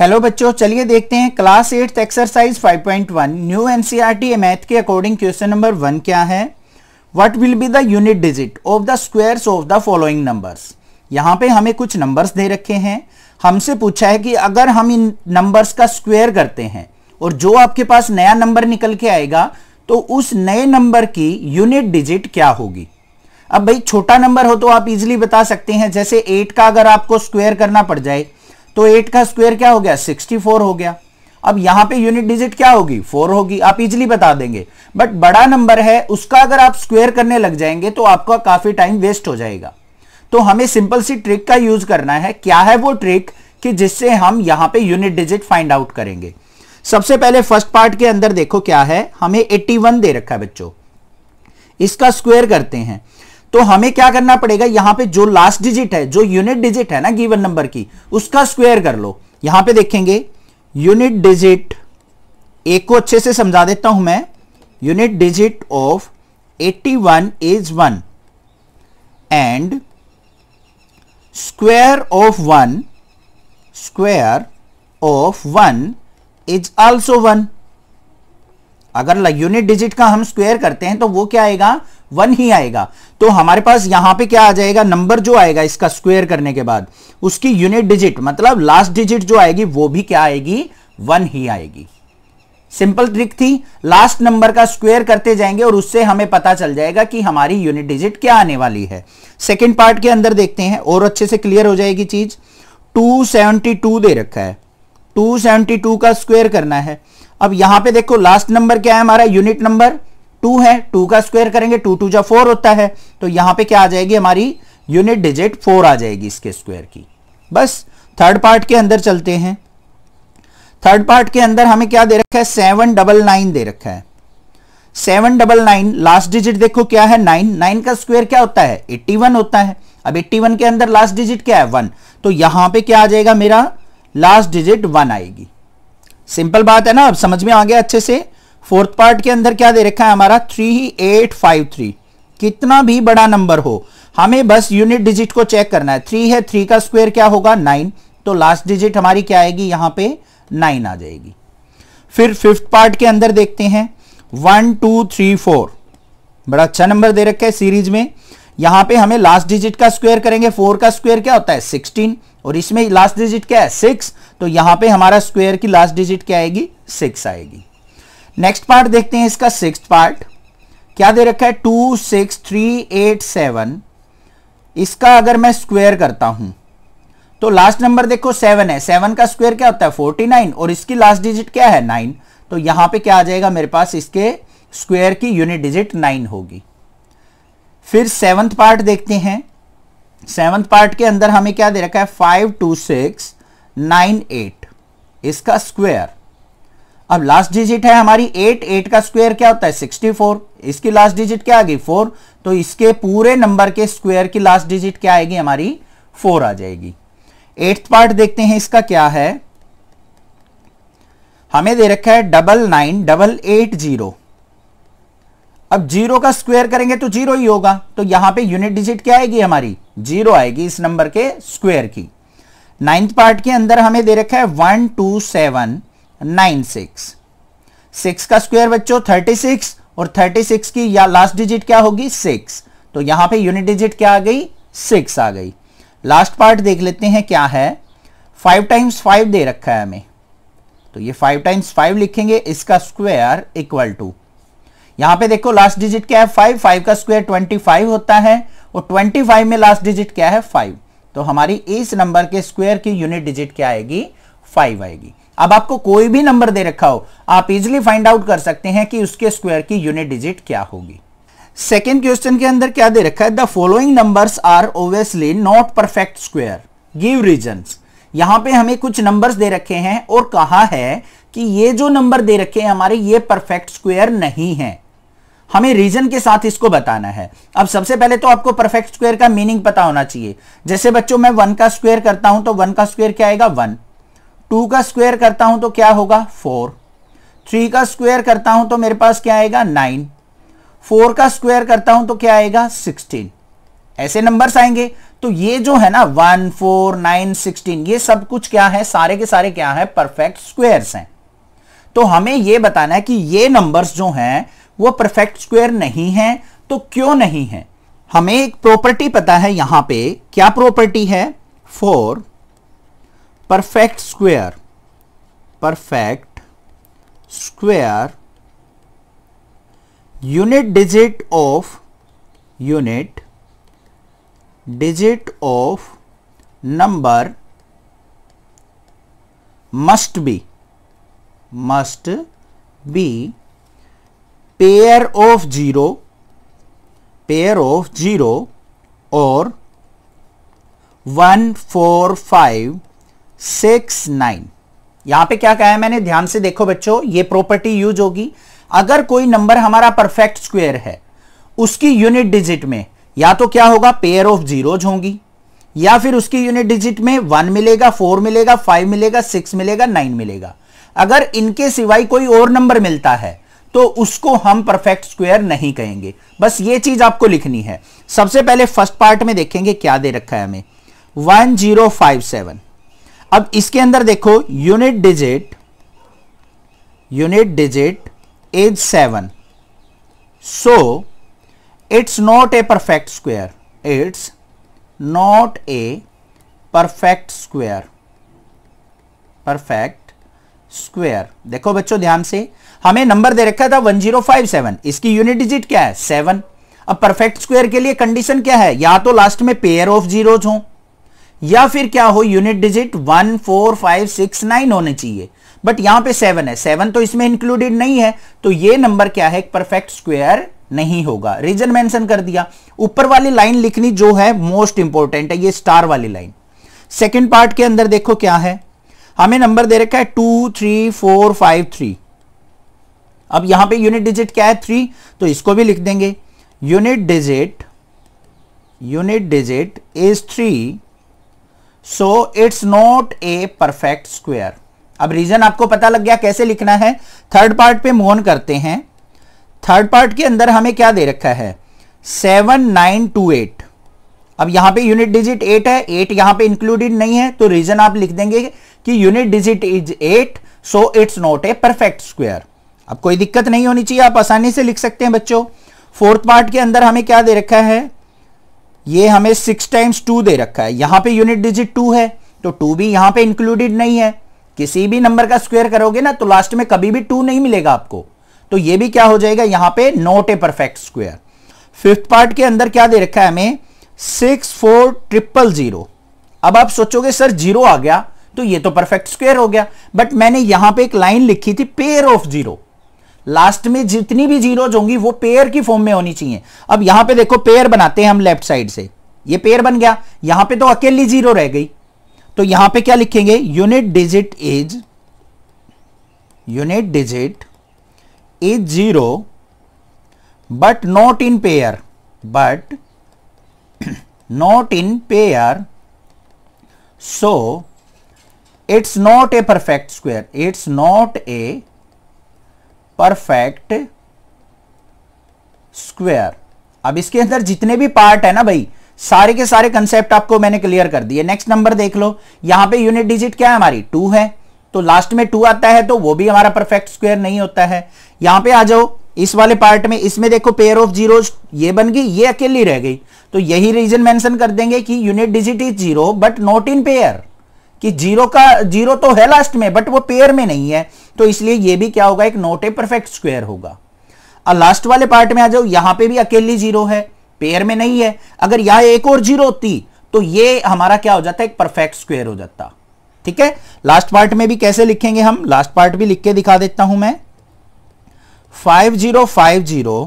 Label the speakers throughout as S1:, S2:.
S1: hello बच्चों चलिए देखते हैं class eighth exercise 5.1 new NCERT math के अकॉर्डिंग क्वेश्चन नंबर वन क्या है what will be the unit digit of the squares of the following numbers यहाँ पे हमें कुछ नंबर्स दे रखे हैं हमसे पूछा है कि अगर हम इन नंबर्स का स्क्वेयर करते हैं और जो आपके पास नया नंबर निकल के आएगा तो उस नए नंबर की यूनिट डिजिट क्या होगी अब भाई छोटा नंबर हो तो आप इजिली बता सकते हैं जैसे एट का अगर आपको स्क्वेयर करना पड़ जाए तो एट का स्क्वायर क्या हो गया सिक्सटी फोर हो गया अब यहां पे यूनिट डिजिट क्या होगी फोर होगी आप इजिली बता देंगे बट बड़ा नंबर है उसका अगर आप स्क्वेयर करने लग जाएंगे तो आपका काफी टाइम वेस्ट हो जाएगा तो हमें सिंपल सी ट्रिक का यूज करना है क्या है वो ट्रिक कि जिससे हम यहां पे यूनिट डिजिट फाइंड आउट करेंगे सबसे पहले फर्स्ट पार्ट के अंदर देखो क्या है हमें 81 दे रखा है बच्चों इसका स्क्वायर करते हैं तो हमें क्या करना पड़ेगा यहां पे जो लास्ट डिजिट है जो यूनिट डिजिट है ना गिवन नंबर की उसका स्क्वायर कर लो यहां पे देखेंगे यूनिट डिजिट एक को अच्छे से समझा देता हूं मैं unit digit of 81 is one and square of one square of one is also one अगर यूनिट डिजिट का हम स्क्वायर करते हैं तो वो क्या आएगा वन ही आएगा तो हमारे पास यहां पे क्या आ जाएगा नंबर जो आएगा इसका स्क्वेयर करने के बाद उसकी यूनिट डिजिट मतलब लास्ट डिजिट जो आएगी वो भी क्या आएगी वन ही आएगी सिंपल ट्रिक थी लास्ट नंबर का स्क्वेयर करते जाएंगे और उससे हमें पता चल जाएगा कि हमारी यूनिट डिजिट क्या आने वाली है सेकेंड पार्ट के अंदर देखते हैं और अच्छे से क्लियर हो जाएगी चीज टू दे रखा है 272 का स्क्वायर करना है अब यहां पे देखो लास्ट नंबर क्या है हमारा यूनिट नंबर टू है टू का स्क्वायर करेंगे टू टू जो फोर होता है तो यहां पे क्या आ जाएगी हमारी यूनिट डिजिट फोर आ जाएगी इसके स्क्वायर की बस थर्ड पार्ट के अंदर चलते हैं थर्ड पार्ट के अंदर हमें क्या दे रखा है सेवन डबल नाइन दे रखा है seven double nine last digit देखो क्या है नाइन नाइन का स्क्वायर क्या होता है एट्टी वन होता है अब एट्टी वन के अंदर लास्ट डिजिट क्या है वन तो यहां पे क्या आ जाएगा मेरा लास्ट डिजिट वन आएगी सिंपल बात है ना अब समझ में आ गया अच्छे से फोर्थ पार्ट के अंदर क्या दे रखा है हमारा थ्री एट फाइव थ्री कितना भी बड़ा नंबर हो हमें बस यूनिट डिजिट को चेक करना है थ्री है थ्री का स्क्वायर क्या होगा नाइन तो लास्ट डिजिट हमारी क्या आएगी यहां पे नाइन आ जाएगी फिर फिफ्थ पार्ट के अंदर देखते हैं वन टू थ्री फोर बड़ा अच्छा नंबर दे रखा है सीरीज में यहां पे हमें लास्ट डिजिट का स्क्वायर करेंगे फोर का स्क्वायर क्या होता है सिक्सटीन और इसमें लास्ट डिजिट क्या है सिक्स तो यहां पे हमारा स्क्वायर की लास्ट डिजिट क्या आएगी सिक्स आएगी नेक्स्ट पार्ट देखते हैं इसका सिक्स पार्ट क्या दे रखा है two six three eight seven इसका अगर मैं स्क्वेयर करता हूं तो लास्ट नंबर देखो सेवन है सेवन का स्क्वेयर क्या होता है फोर्टी नाइन और इसकी लास्ट डिजिट क्या है नाइन तो यहां पे क्या आ जाएगा मेरे पास इसके स्क्वेयर की यूनिट डिजिट नाइन होगी फिर सेवंथ पार्ट देखते हैं सेवंथ पार्ट के अंदर हमें क्या दे रखा है five two six nine eight इसका स्क्वेयर अब लास्ट डिजिट है हमारी एट एट का स्क्वायर क्या होता है सिक्सटी फोर इसकी लास्ट डिजिट क्या आ गई फोर तो इसके पूरे नंबर के स्क्वायर की लास्ट डिजिट क्या आएगी हमारी फोर आ जाएगी एट्थ पार्ट देखते हैं इसका क्या है हमें दे रखा है double nine double eight zero अब जीरो का स्क्वायर करेंगे तो जीरो ही होगा तो यहां पे यूनिट डिजिट क्या आएगी हमारी जीरो आएगी इस नंबर के स्क्वायर की नाइन्थ पार्ट के अंदर हमें दे रखा है one two seven nine six six का स्क्वायर बच्चों थर्टी सिक्स और थर्टी सिक्स की या लास्ट डिजिट क्या होगी सिक्स तो यहां पे यूनिट डिजिट क्या आ गई सिक्स आ गई लास्ट पार्ट देख लेते हैं क्या है फाइव टाइम्स फाइव दे रखा है हमें तो ये फाइव टाइम्स फाइव लिखेंगे इसका स्क्वायर इक्वल टू यहां पे देखो लास्ट डिजिट क्या है फाइव फाइव का स्क्वायर ट्वेंटी फाइव होता है और ट्वेंटी फाइव में लास्ट डिजिट क्या है फाइव तो हमारी इस नंबर के स्क्वायर की यूनिट डिजिट क्या आएगी फाइव आएगी अब आपको कोई भी नंबर दे रखा हो आप इजिली फाइंड आउट कर सकते हैं कि उसके स्क्वायर की यूनिट डिजिट क्या होगी सेकेंड क्वेश्चन के अंदर क्या दे रखा है the following number are obviously not perfect square give reason यहां पे हमें कुछ नंबर्स दे रखे हैं और कहा है कि ये जो नंबर दे रखे हैं हमारे ये परफेक्ट स्क्वायर नहीं है हमें रीजन के साथ इसको बताना है अब सबसे पहले तो आपको परफेक्ट स्क्वायर का मीनिंग पता होना चाहिए जैसे बच्चों मैं वन का स्क्वायर करता हूं तो वन का स्क्वायर क्या आएगा वन टू का स्क्वायर करता हूं तो क्या होगा फोर थ्री का स्क्वायर करता हूं तो मेरे पास क्या आएगा नाइन फोर का स्क्वायर करता हूं तो क्या आएगा सिक्सटीन ऐसे नंबर्स आएंगे तो ये जो है ना वन फोर नाइन सिक्सटीन ये सब कुछ क्या है सारे के सारे क्या है परफेक्ट स्क्वेयर्स हैं तो हमें ये बताना है कि ये नंबर्स जो हैं वो परफेक्ट स्क्वेयर नहीं हैं तो क्यों नहीं है हमें एक प्रॉपर्टी पता है यहां पे क्या प्रॉपर्टी है four perfect square perfect square unit digit of unit digit of number must be must be pair of 0 pair of 0 or 1 4 5 six nine यहां पे क्या कहा है मैंने ध्यान से देखो बच्चों ये प्रॉपर्टी यूज होगी अगर कोई नंबर हमारा परफेक्ट स्क्वायर है उसकी यूनिट डिजिट में या तो क्या होगा पेयर ऑफ जीरोज होंगी या फिर उसकी यूनिट डिजिट में वन मिलेगा फोर मिलेगा फाइव मिलेगा सिक्स मिलेगा नाइन मिलेगा अगर इनके सिवाय कोई और नंबर मिलता है तो उसको हम परफेक्ट स्क्वायर नहीं कहेंगे बस ये चीज आपको लिखनी है सबसे पहले फर्स्ट पार्ट में देखेंगे क्या दे रखा है हमें वन जीरो फाइव सेवन अब इसके अंदर देखो unit digit unit digit is seven so it's not a perfect square it's not a perfect square perfect square देखो बच्चों ध्यान से हमें नंबर दे रखा था 1057 इसकी यूनिट डिजिट क्या है सेवन अब परफेक्ट स्क्वेयर के लिए कंडीशन क्या है या तो लास्ट में पेयर ऑफ जीरोज हों या फिर क्या हो unit digit one four five six nine होने चाहिए बट यहां पे सेवन है सेवन तो इसमें इंक्लूडेड नहीं है तो ये नंबर क्या है परफेक्ट स्क्वायर नहीं होगा रीजन मेंशन कर दिया ऊपर वाली लाइन लिखनी जो है मोस्ट इंपॉर्टेंट है ये स्टार वाली लाइन सेकेंड पार्ट के अंदर देखो क्या है हमें नंबर दे रखा है two three four five three अब यहां पे यूनिट डिजिट क्या है थ्री तो इसको भी लिख देंगे unit digit unit digit is three so it's not a perfect square अब रीजन आपको पता लग गया कैसे लिखना है थर्ड पार्ट पे मोहन करते हैं थर्ड पार्ट के अंदर हमें क्या दे रखा है सेवन नाइन टू एट अब यहां पे यूनिट डिजिट एट है एट यहां पे इंक्लूडेड नहीं है तो रीजन आप लिख देंगे कि unit digit is eight so it's not a perfect square अब कोई दिक्कत नहीं होनी चाहिए आप आसानी से लिख सकते हैं बच्चों फोर्थ पार्ट के अंदर हमें क्या दे रखा है ये हमें सिक्स टाइम्स टू दे रखा है यहां पे यूनिट डिजिट टू है तो टू भी यहां पे इंक्लूडेड नहीं है किसी भी नंबर का स्क्वायर करोगे ना तो लास्ट में कभी भी टू नहीं मिलेगा आपको तो ये भी क्या हो जाएगा यहां पे not a perfect square fifth part के अंदर क्या दे रखा है हमें सिक्स फोर ट्रिपल जीरो अब आप सोचोगे सर जीरो आ गया तो ये तो परफेक्ट स्क्वायर हो गया बट मैंने यहां पे एक लाइन लिखी थी पेयर ऑफ जीरो लास्ट में जितनी भी जीरोज होंगी वो पेयर की फॉर्म में होनी चाहिए अब यहां पे देखो पेयर बनाते हैं हम लेफ्ट साइड से ये पेयर बन गया यहां पे तो अकेली जीरो रह गई तो यहां पे क्या लिखेंगे unit digit is unit digit is zero but not in pair but not in pair so it's not a perfect square it's not a perfect square अब इसके अंदर जितने भी पार्ट है ना भाई सारे के सारे कंसेप्ट आपको मैंने क्लियर कर दिए नेक्स्ट नंबर देख लो यहां पे यूनिट डिजिट क्या है हमारी टू है तो लास्ट में टू आता है तो वो भी हमारा परफेक्ट स्क्वायर नहीं होता है यहां पे आ जाओ इस वाले पार्ट में इसमें देखो पेयर ऑफ जीरो ये बन गई ये अकेली रह गई तो यही रीजन मेंशन कर देंगे कि unit digit is zero but not in pair कि जीरो का जीरो तो है लास्ट में बट वो पेयर में नहीं है तो इसलिए ये भी क्या होगा एक नोट ए परफेक्ट स्क्वायर होगा और लास्ट वाले पार्ट में आ जाओ यहां पे भी अकेली जीरो है पेयर में नहीं है अगर यहां एक और जीरो होती तो ये हमारा क्या हो जाता एक परफेक्ट स्क्वायर हो जाता ठीक है लास्ट पार्ट में भी कैसे लिखेंगे हम लास्ट पार्ट भी लिख के दिखा देता हूं मैं five zero five zero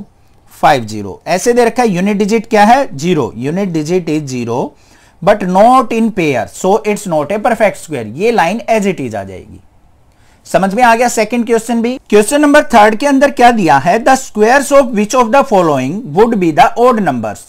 S1: five zero ऐसे दे रखा है यूनिट डिजिट क्या है zero unit digit is zero but not in pair so it's not a perfect square ये लाइन एज इट इज आ जाएगी समझ में आ गया सेकंड क्वेश्चन भी क्वेश्चन नंबर थर्ड के अंदर क्या दिया है the squares of which of the following would be the odd numbers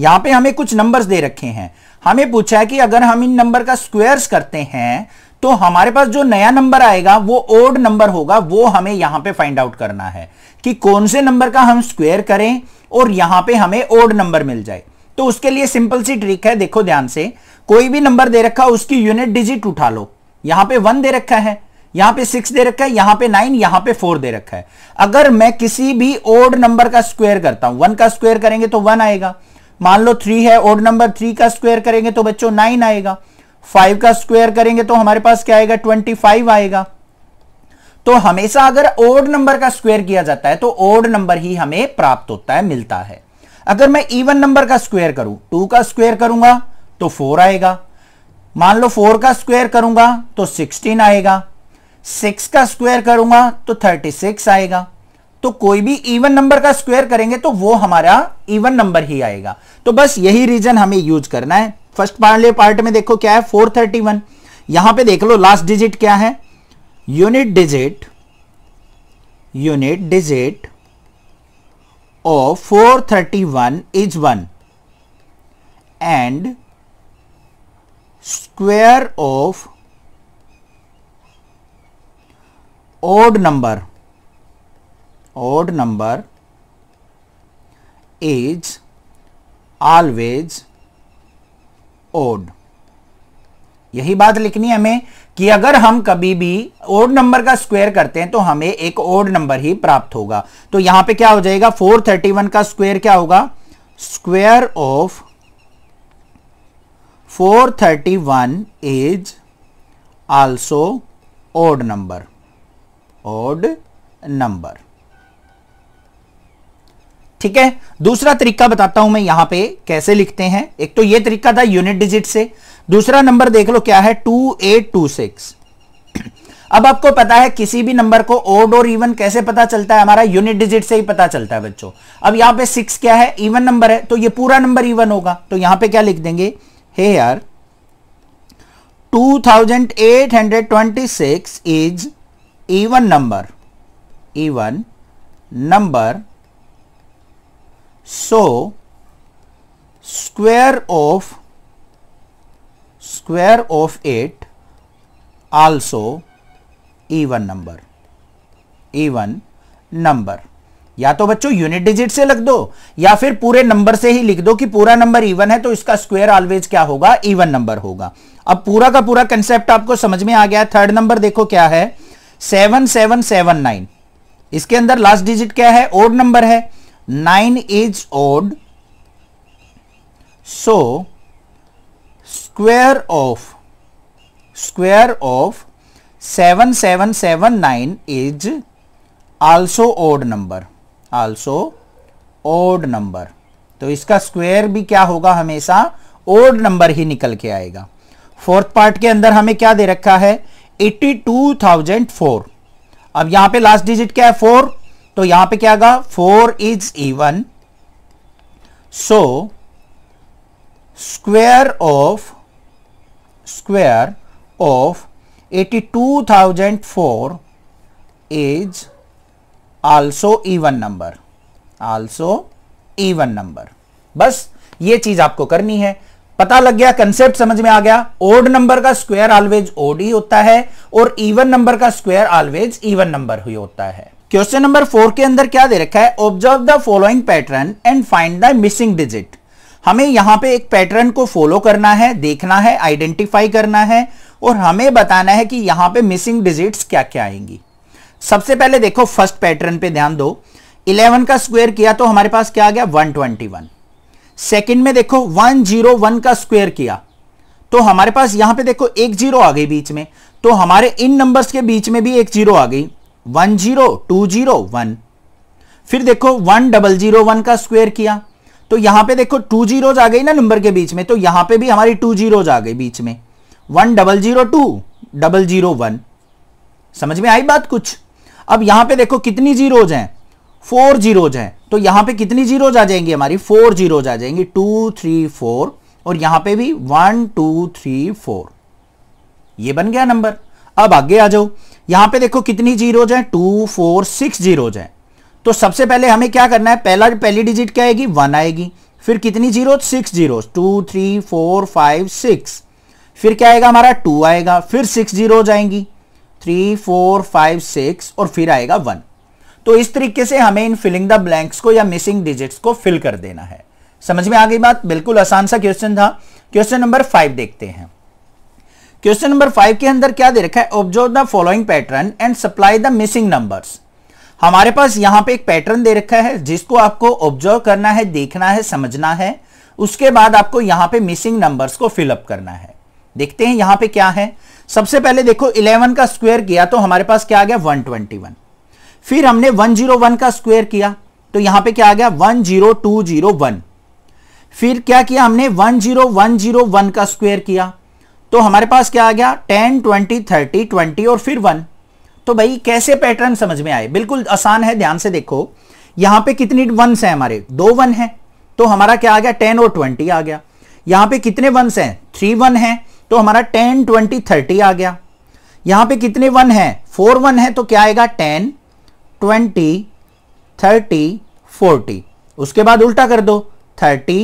S1: यहां पे हमें कुछ नंबर्स दे रखे हैं हमें पूछा है कि अगर हम इन नंबर का स्क्वेयर करते हैं तो हमारे पास जो नया नंबर आएगा वो ओड नंबर होगा वो हमें यहां पे फाइंड आउट करना है कि कौन से नंबर का हम स्क्वेयर करें और यहां पे हमें ओड नंबर मिल जाए तो उसके लिए सिंपल सी ट्रिक है देखो ध्यान से कोई भी नंबर दे रखा उसकी यूनिट डिजिट उठा लो यहां पे वन दे रखा है यहां पे सिक्स दे रखा है यहां पे नाइन यहां पे फोर दे रखा है अगर मैं किसी भी ओड नंबर का स्क्वायर करता हूं वन का स्क्वायर करेंगे तो वन आएगा मान लो थ्री है ओड नंबर थ्री का स्क्वायर करेंगे तो बच्चों नाइन आएगा फाइव का स्क्वायर करेंगे तो हमारे पास क्या आएगा ट्वेंटी फाइव आएगा तो हमेशा अगर ओड नंबर का स्क्वायर किया जाता है तो ओड नंबर ही हमें प्राप्त होता है मिलता है अगर मैं इवन नंबर का स्क्वायर करूं टू का स्क्वायर करूंगा तो फोर आएगा मान लो फोर का स्क्वायर करूंगा तो सिक्सटीन आएगा सिक्स का स्क्वायर करूंगा तो थर्टी सिक्स आएगा तो कोई भी इवन नंबर का स्क्वायर करेंगे तो वो हमारा इवन नंबर ही आएगा तो बस यही रीजन हमें यूज करना है फर्स्ट पार्ले पार्ट में देखो क्या है फोर थर्टी वन यहां पर देख लो लास्ट डिजिट क्या है unit digit unit digit of 431 is 1 and square of odd number odd number is always odd यही बात लिखनी है हमें कि अगर हम कभी भी ओड नंबर का स्क्वायर करते हैं तो हमें एक ओड नंबर ही प्राप्त होगा तो यहां पे क्या हो जाएगा 431 का स्क्वायर क्या होगा square of 431 is also odd number odd number ठीक है दूसरा तरीका बताता हूं मैं यहां पे कैसे लिखते हैं एक तो ये तरीका था यूनिट डिजिट से दूसरा नंबर देख लो क्या है टू एट टू सिक्स अब आपको पता है किसी भी नंबर को ओड और इवन कैसे पता चलता है हमारा यूनिट डिजिट से ही पता चलता है बच्चों अब यहां पे सिक्स क्या है इवन नंबर है तो ये पूरा नंबर इवन होगा तो यहां पे क्या लिख देंगे हे यार 2826 is even number even number so square of square of it also even number even number या तो बच्चों यूनिट डिजिट से लिख दो या फिर पूरे नंबर से ही लिख दो कि पूरा नंबर इवन है तो इसका स्क्वायर ऑलवेज क्या होगा इवन नंबर होगा अब पूरा का पूरा कंसेप्ट आपको समझ में आ गया है थर्ड नंबर देखो क्या है सेवन सेवन सेवन नाइन इसके अंदर लास्ट डिजिट क्या है ओड नंबर है nine is odd so square of square of 7779 is also odd number also odd number तो इसका square भी क्या होगा हमेशा odd number ही निकल के आएगा fourth part के अंदर हमें क्या दे रखा है 82,004 अब यहां पे लास्ट डिजिट क्या है फोर तो यहां पे क्या आएगा four is even so square of square of 82004 is also even number also even number बस ये चीज आपको करनी है पता लग गया कंसेप्ट समझ में आ गया ओड नंबर का स्क्वायर ऑलवेज ओड ही होता है और इवन नंबर का स्क्वायर ऑलवेज इवन नंबर ही होता है क्वेश्चन नंबर फोर के अंदर क्या दे रखा है observe the following pattern and find the missing digit हमें यहां पे एक पैटर्न को फॉलो करना है देखना है आइडेंटिफाई करना है और हमें बताना है कि यहां पे मिसिंग डिजिट्स क्या क्या आएंगी सबसे पहले देखो फर्स्ट पैटर्न पे ध्यान दो 11 का स्क्वायर किया तो हमारे पास क्या आ गया 121 सेकेंड में देखो 101 का स्क्वायर किया तो हमारे पास यहां पे देखो एक जीरो आ गई बीच में तो हमारे इन नंबर्स के बीच में भी एक जीरो आ गई one zero two zero one फिर देखो वन डबल जीरो वन का स्क्वायर किया तो यहां पे देखो टू जीरोज आ गई ना नंबर के बीच में तो यहां पे भी हमारी टू जीरोज आ गई बीच में one double zero two double zero one समझ में आई बात कुछ अब यहां पे देखो कितनी जीरोज हैं फोर जीरोज हैं तो यहां पे कितनी जीरोज आ जाएंगी हमारी फोर जीरोज आ जाएंगी टू थ्री फोर और यहां पे भी वन टू थ्री फोर ये बन गया नंबर अब आगे आ जाओ यहां पे देखो कितनी जीरोज हैं टू फोर सिक्स जीरोज हैं तो सबसे पहले हमें क्या करना है पहला पहली डिजिट क्या आएगी वन आएगी फिर कितनी zero six zero two three four five six फिर क्या आएगा हमारा टू आएगा फिर सिक्स जीरो जाएंगी थ्री फोर फाइव सिक्स और फिर आएगा वन तो इस तरीके से हमें इन फिलिंग द ब्लैंक्स को या मिसिंग डिजिट्स को फिल कर देना है समझ में आ गई बात बिल्कुल आसान सा क्वेश्चन था क्वेश्चन नंबर फाइव देखते हैं क्वेश्चन नंबर फाइव के अंदर क्या दे रखा है observe the following pattern and supply the missing numbers हमारे पास यहाँ पे एक पैटर्न दे रखा है जिसको आपको ऑब्जर्व करना है देखना है समझना है उसके बाद आपको यहाँ पे मिसिंग नंबर्स को फिलअप करना है देखते हैं यहाँ पे क्या है सबसे पहले देखो 11 का स्क्वायर किया तो हमारे पास क्या आ गया 121 फिर हमने 101 का स्क्वायर किया तो यहाँ पे क्या आ गया 10201 फिर क्या किया हमने 10101 का स्क्वायर किया तो हमारे पास क्या आ गया 10 20 30 20 और फिर वन तो भाई कैसे पैटर्न समझ में आए बिल्कुल आसान है ध्यान से देखो यहां पे कितनी वंस है हमारे दो वन है तो हमारा क्या आ गया टेन और ट्वेंटी आ गया यहां पे कितने वंस हैं थ्री वन है तो हमारा टेन ट्वेंटी थर्टी आ गया यहां पे कितने वन है फोर वन है तो क्या आएगा टेन ट्वेंटी थर्टी फोर्टी उसके बाद उल्टा कर दो थर्टी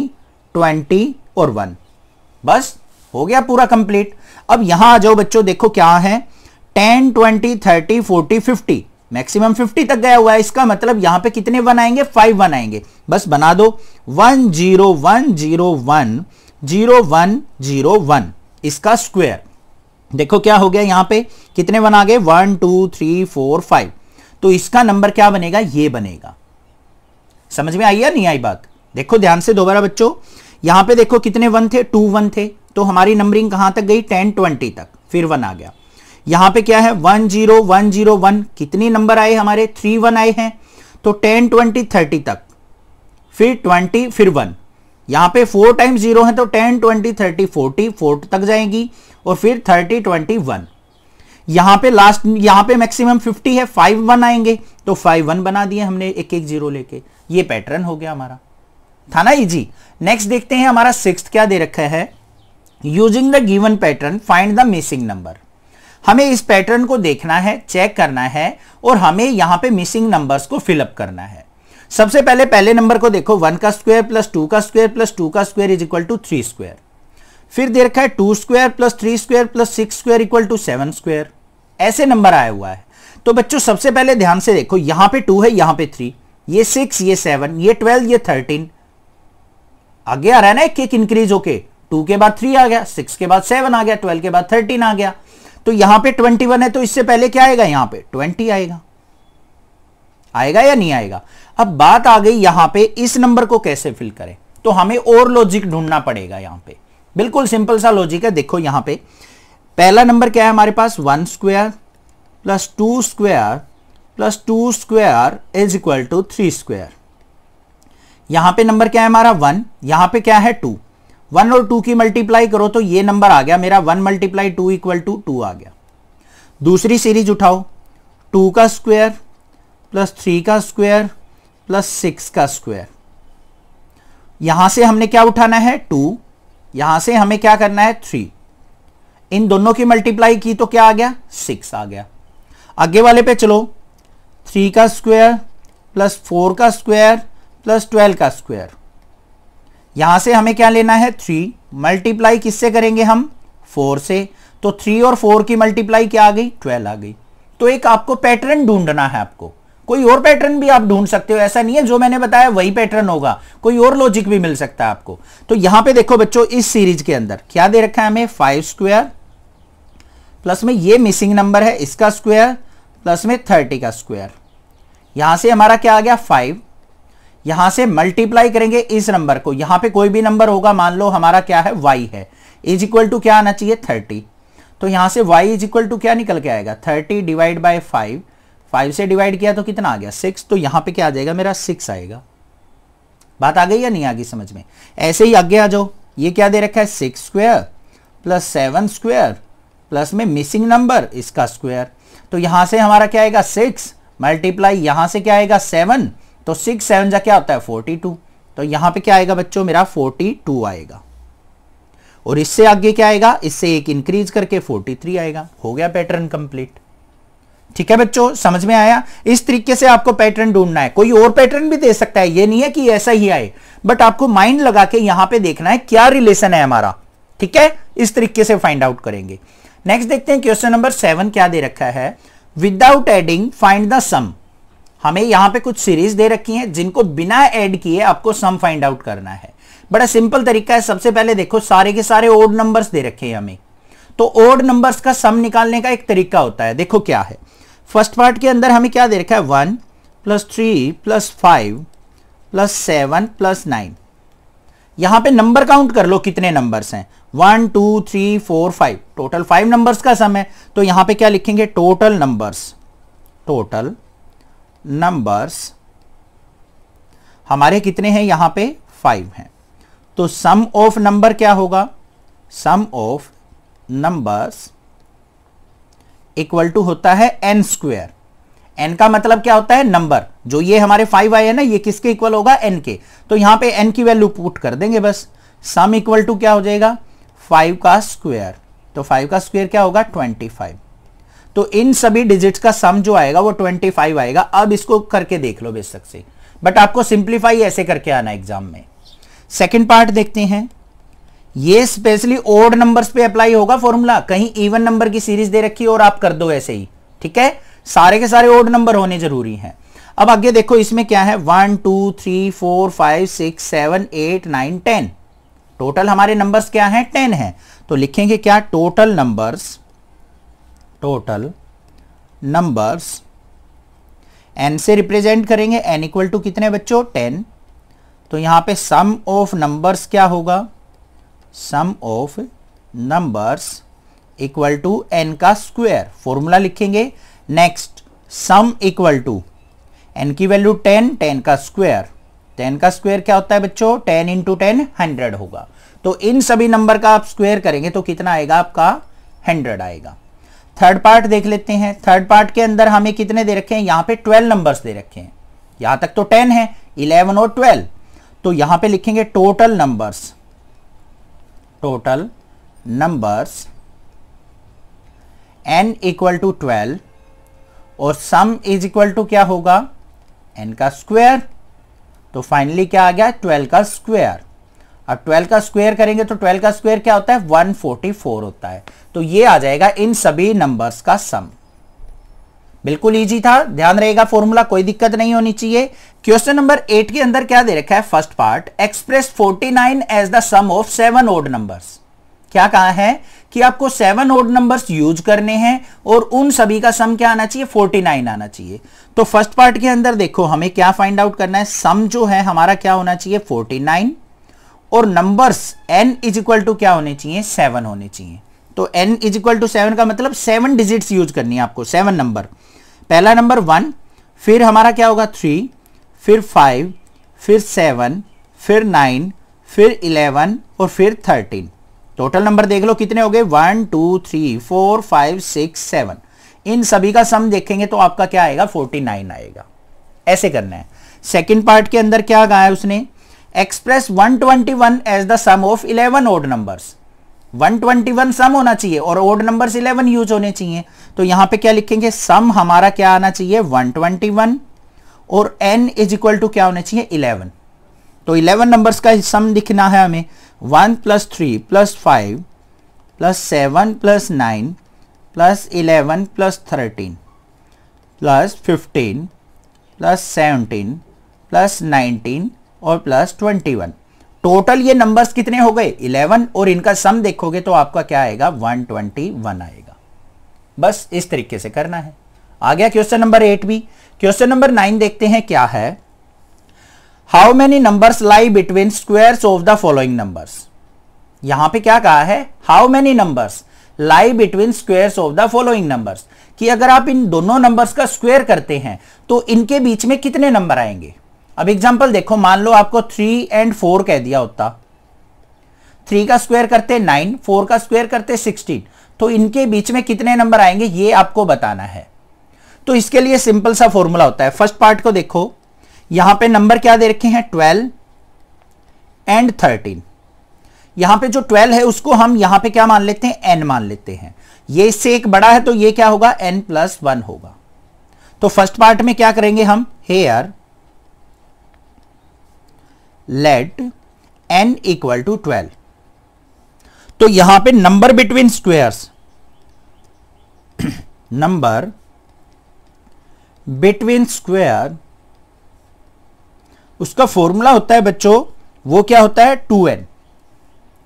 S1: ट्वेंटी और वन बस हो गया पूरा कंप्लीट अब यहां आ जाओ बच्चों देखो क्या है ten twenty thirty forty fifty maximum fifty तक गया हुआ है इसका मतलब यहां पे कितने वन आएंगे फाइव वन आएंगे बस बना दो one zero one zero one zero one zero one इसका स्क्वायर देखो क्या हो गया यहां पे कितने आ गए one two three four five तो इसका नंबर क्या बनेगा ये बनेगा समझ में आई या नहीं आई बात देखो ध्यान से दोबारा बच्चों यहां पे देखो कितने वन थे टू वन थे तो हमारी नंबरिंग कहां तक गई टेन ट्वेंटी तक फिर वन आ गया यहां पे क्या है one zero one zero one कितनी नंबर आए हमारे थ्री वन आए हैं तो टेन ट्वेंटी थर्टी तक फिर ट्वेंटी फिर वन यहाँ पे फोर टाइम्स जीरो है तो ten twenty thirty forty four तक जाएगी और फिर थर्टी ट्वेंटी वन यहाँ पे लास्ट यहां पे मैक्सिमम फिफ्टी है फाइव वन आएंगे तो फाइव वन बना दिए हमने एक एक जीरो लेके ये पैटर्न हो गया हमारा था ना इजी नेक्स्ट देखते हैं हमारा सिक्स क्या दे रखा है using the given pattern find the missing number हमें इस पैटर्न को देखना है चेक करना है और हमें यहां पे मिसिंग नंबर्स को फिलअप करना है सबसे पहले पहले नंबर को देखो वन का स्क्वायर प्लस टू का स्क्वायर प्लस टू का square is equal to three square फिर दे रखा है two square plus three square plus six square equal to seven square ऐसे नंबर आया हुआ है तो बच्चों सबसे पहले ध्यान से देखो यहां पे टू है यहां पे थ्री ये सिक्स ये सेवन ये ट्वेल्व ये थर्टीन आगे आ रहा है ना एक इंक्रीज होके टू के बाद थ्री आ गया सिक्स के बाद सेवन आ गया ट्वेल्व के बाद थर्टीन आ गया तो यहां पे 21 है तो इससे पहले क्या आएगा यहां पे 20 आएगा आएगा या नहीं आएगा अब बात आ गई यहां पे इस नंबर को कैसे फिल करें तो हमें और लॉजिक ढूंढना पड़ेगा यहां पे बिल्कुल सिंपल सा लॉजिक है देखो यहां पे पहला नंबर क्या है हमारे पास one square plus two square plus two square is equal to three square यहां पे नंबर क्या है हमारा वन यहां पे क्या है टू वन और टू की मल्टीप्लाई करो तो ये नंबर आ गया मेरा one multiply two equal to two आ गया दूसरी सीरीज उठाओ टू का स्क्वायर प्लस थ्री का स्क्वायर प्लस सिक्स का स्क्वायर यहां से हमने क्या उठाना है टू यहां से हमें क्या करना है थ्री इन दोनों की मल्टीप्लाई की तो क्या आ गया सिक्स आ गया आगे वाले पे चलो थ्री का स्क्वायर प्लस फोर का स्क्वायर प्लस ट्वेल्व का स्क्वायर यहां से हमें क्या लेना है थ्री मल्टीप्लाई किससे करेंगे हम फोर से तो थ्री और फोर की मल्टीप्लाई क्या आ गई ट्वेल्व आ गई तो एक आपको पैटर्न ढूंढना है आपको कोई और पैटर्न भी आप ढूंढ सकते हो ऐसा नहीं है जो मैंने बताया वही पैटर्न होगा कोई और लॉजिक भी मिल सकता है आपको तो यहां पे देखो बच्चों इस सीरीज के अंदर क्या दे रखा है हमें फाइव स्क्वायर प्लस में ये मिसिंग नंबर है इसका स्क्वायर प्लस में थर्टी का स्क्वायर यहां से हमारा क्या आ गया फाइव यहां से मल्टीप्लाई करेंगे इस नंबर को यहां पे कोई भी नंबर होगा मान लो हमारा क्या है वाई है इज इक्वल टू क्या आना चाहिए थर्टी तो यहां से वाई इज इक्वल टू क्या निकल के आएगा thirty divide by five five से डिवाइड किया तो कितना आ गया सिक्स तो यहां पे क्या आ जाएगा मेरा सिक्स आएगा बात आ गई या नहीं आ गई समझ में ऐसे ही आगे आ जाओ ये क्या दे रखा है six square plus seven square plus में मिसिंग नंबर इसका स्क्वेयर तो यहां से हमारा क्या आएगा सिक्स मल्टीप्लाई यहां से क्या आएगा सेवन तो सिक्स सेवन जा क्या होता है फोर्टी टू तो यहां पे क्या आएगा बच्चों मेरा फोर्टी टू आएगा और इससे आगे क्या आएगा इससे एक इंक्रीज करके फोर्टी थ्री आएगा हो गया पैटर्न कंप्लीट ठीक है बच्चों समझ में आया इस तरीके से आपको पैटर्न ढूंढना है कोई और पैटर्न भी दे सकता है ये नहीं है कि ऐसा ही आए बट आपको माइंड लगा के यहां पे देखना है क्या रिलेशन है हमारा ठीक है इस तरीके से फाइंड आउट करेंगे नेक्स्ट देखते हैं क्वेश्चन नंबर सेवन क्या दे रखा है without adding find the sum हमें यहां पे कुछ सीरीज दे रखी हैं जिनको बिना ऐड किए आपको सम फाइंड आउट करना है बड़ा सिंपल तरीका है सबसे पहले देखो सारे के सारे ओड नंबर्स दे रखे हैं हमें तो ओड नंबर्स का सम निकालने का एक तरीका होता है देखो क्या है फर्स्ट पार्ट के अंदर हमें क्या दे रखा है one plus three plus five plus seven plus nine यहां पे नंबर काउंट कर लो कितने नंबर्स हैं one two three four five total five numbers का सम है तो यहां पे क्या लिखेंगे टोटल नंबर्स टोटल नंबर्स हमारे कितने हैं यहां पे फाइव हैं तो सम ऑफ नंबर क्या होगा sum of numbers equal to होता है एन स्क्वेयर एन का मतलब क्या होता है नंबर जो ये हमारे फाइव आए हैं ना ये किसके इक्वल होगा एन के तो यहां पे एन की वैल्यू पुट कर देंगे बस सम इक्वल टू क्या हो जाएगा फाइव का स्क्वेयर तो फाइव का स्क्वेयर क्या होगा ट्वेंटी फाइव तो इन सभी डिजिट्स का सम जो आएगा वो 25 आएगा अब इसको करके देख लो बेशक से बट आपको सिंप्लीफाई ऐसे करके आना एग्जाम में सेकेंड पार्ट देखते हैं ये स्पेशली ओड नंबर्स पे अप्लाई होगा फॉर्मूला कहीं इवन नंबर की सीरीज दे रखी और आप कर दो ऐसे ही ठीक है सारे के सारे ओड नंबर होने जरूरी हैं अब आगे देखो इसमें क्या है one two three four five six seven eight nine ten total हमारे नंबर्स क्या हैं टेन हैं तो लिखेंगे क्या total numbers total numbers n से रिप्रेजेंट करेंगे एन इक्वल टू कितने बच्चों टेन तो यहां पे सम ऑफ नंबर्स क्या होगा sum of numbers equal to N का स्क्वायर फॉर्मूला लिखेंगे next sum equal to N की वैल्यू टेन टेन का स्क्वायर टेन का स्क्वायर क्या होता है बच्चों टेन इंटू टेन हंड्रेड होगा तो इन सभी नंबर का आप स्क्वायर करेंगे तो कितना आएगा आपका हंड्रेड आएगा थर्ड पार्ट देख लेते हैं थर्ड पार्ट के अंदर हमें कितने दे रखे हैं यहां पे ट्वेल्व नंबर्स दे रखे हैं यहां तक तो टेन है इलेवन और ट्वेल्व तो यहां पे लिखेंगे total numbers total numbers n equal to twelve और सम इज इक्वल टू क्या होगा एन का स्क्वायर तो फाइनली क्या आ गया ट्वेल्व का स्क्वायर अब 12 का स्क्वायर करेंगे तो 12 का स्क्वायर क्या होता है 144 होता है तो ये आ जाएगा इन सभी नंबर्स का सम बिल्कुल इजी था ध्यान रहेगा फॉर्मूला कोई दिक्कत नहीं होनी चाहिए क्वेश्चन नंबर एट के अंदर क्या दे रखा है first part express 49 as the sum of seven odd numbers क्या कहा है कि आपको सेवन ओड नंबर्स यूज करने हैं और उन सभी का सम क्या आना चाहिए नाइन आना चाहिए तो फर्स्ट पार्ट के अंदर देखो हमें क्या फाइंड आउट करना है सम जो है हमारा क्या होना चाहिए नाइन और numbers n is equal to क्या होने चाहिए सेवन होने चाहिए तो n is equal to seven का मतलब सेवन डिजिट्स यूज करनी है आपको सेवन नंबर पहला नंबर वन फिर हमारा क्या होगा थ्री फिर फाइव फिर सेवन फिर नाइन फिर इलेवन और फिर थर्टीन टोटल नंबर देख लो कितने हो गए one two three four five six seven इन सभी का सम देखेंगे तो आपका क्या आएगा फोर्टी नाइन आएगा ऐसे करना है सेकेंड पार्ट के अंदर क्या गाया उसने express 121 as the sum of 11 odd numbers 121 sum होना चाहिए और ओड नंबर्स 11 यूज होने चाहिए तो यहां पे क्या लिखेंगे सम हमारा क्या आना चाहिए 121 और n इज इक्वल टू क्या होना चाहिए 11 तो 11 नंबर्स का सम लिखना है हमें 1 plus three plus five plus seven plus nine plus eleven plus thirteen plus fifteen plus seventeen plus nineteen और प्लस ट्वेंटी वन टोटल ये नंबर्स कितने हो गए इलेवन और इनका सम देखोगे तो आपका क्या आएगा वन ट्वेंटी वन आएगा बस इस तरीके से करना है आ गया क्वेश्चन नंबर एट भी क्वेश्चन नंबर नाइन देखते हैं क्या है how many numbers lie between square of the following numbers यहां पे क्या कहा है how many numbers lie between square of the following numbers कि अगर आप इन दोनों नंबर्स का स्क्वेयर करते हैं तो इनके बीच में कितने नंबर आएंगे अब एग्जाम्पल देखो मान लो आपको थ्री एंड फोर कह दिया होता थ्री का स्क्वायर करते नाइन फोर का स्क्वायर करते सिक्सटीन तो इनके बीच में कितने नंबर आएंगे ये आपको बताना है तो इसके लिए सिंपल सा फॉर्मूला होता है फर्स्ट पार्ट को देखो यहां पे नंबर क्या दे रखे हैं ट्वेल्व एंड थर्टीन यहां पे जो ट्वेल्व है उसको हम यहां पे क्या मान लेते हैं एन मान लेते हैं ये इससे एक बड़ा है तो ये क्या होगा एन प्लस वन होगा तो फर्स्ट पार्ट में क्या करेंगे हम here let n equal to twelve तो यहां पे number between squares number between square उसका फॉर्मूला होता है बच्चों वो क्या होता है टू एन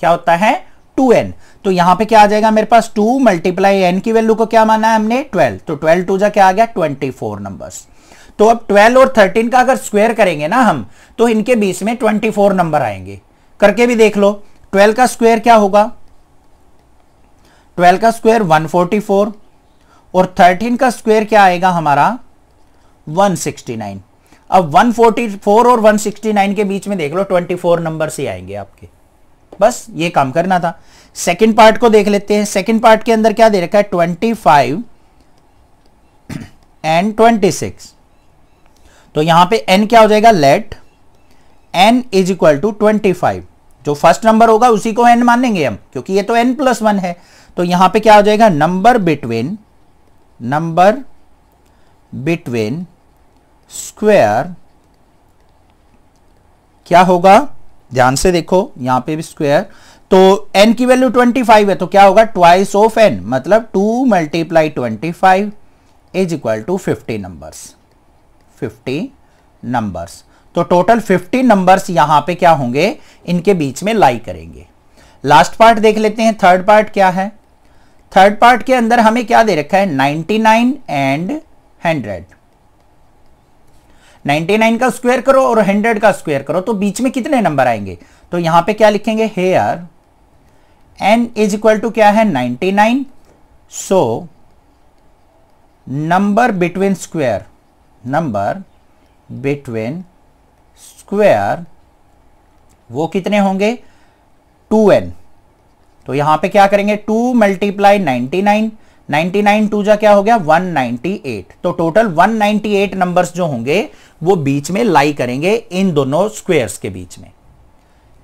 S1: क्या होता है टू एन तो यहां पे क्या आ जाएगा मेरे पास टू मल्टीप्लाई एन की वैल्यू को क्या माना है हमने ट्वेल्व तो ट्वेल्व टू जा क्या आ गया ट्वेंटी फोर नंबर्स तो अब 12 और 13 का अगर स्क्वायर करेंगे ना हम तो इनके बीच में 24 नंबर आएंगे करके भी देख लो 12 का स्क्वायर क्या होगा 12 का स्क्वायर 144 और 13 का स्क्वायर क्या आएगा हमारा 169 अब 144 और 169 के बीच में देख लो 24 नंबर से आएंगे आपके बस ये काम करना था सेकेंड पार्ट को देख लेते हैं सेकेंड पार्ट के अंदर क्या दे रखा है फाइव एंड सिक्स तो यहां पे एन क्या हो जाएगा let n is equal to twenty five जो फर्स्ट नंबर होगा उसी को एन मानेंगे हम क्योंकि ये तो एन प्लस वन है तो यहां पे क्या हो जाएगा number between number between square क्या होगा ध्यान से देखो यहां पे भी स्क्वेयर तो एन की वैल्यू ट्वेंटी फाइव है तो क्या होगा ट्वाइस ऑफ एन मतलब two multiply twenty five is equal to fifty numbers fifty numbers तो टोटल फिफ्टी नंबर्स यहां पे क्या होंगे इनके बीच में लाई करेंगे लास्ट पार्ट देख लेते हैं थर्ड पार्ट क्या है थर्ड पार्ट के अंदर हमें क्या दे रखा है 99 एंड 100 99 का स्क्वायर करो और 100 का स्क्वायर करो तो बीच में कितने नंबर आएंगे तो यहां पे क्या लिखेंगे here n is equal to क्या है 99 so number between square number between square वो कितने होंगे 2n तो यहां पे क्या करेंगे 2 मल्टीप्लाई 99 99 टू जा क्या हो गया 198 तो टोटल 198 नंबर्स जो होंगे वो बीच में लाई करेंगे इन दोनों स्क्वेयर के बीच में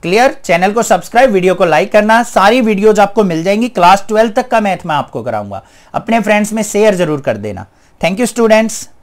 S1: क्लियर चैनल को सब्सक्राइब वीडियो को लाइक करना सारी वीडियोज आपको मिल जाएंगी क्लास ट्वेल्थ तक का मैथ मैं आपको कराऊंगा अपने फ्रेंड्स में शेयर जरूर कर देना थैंक यू स्टूडेंट्स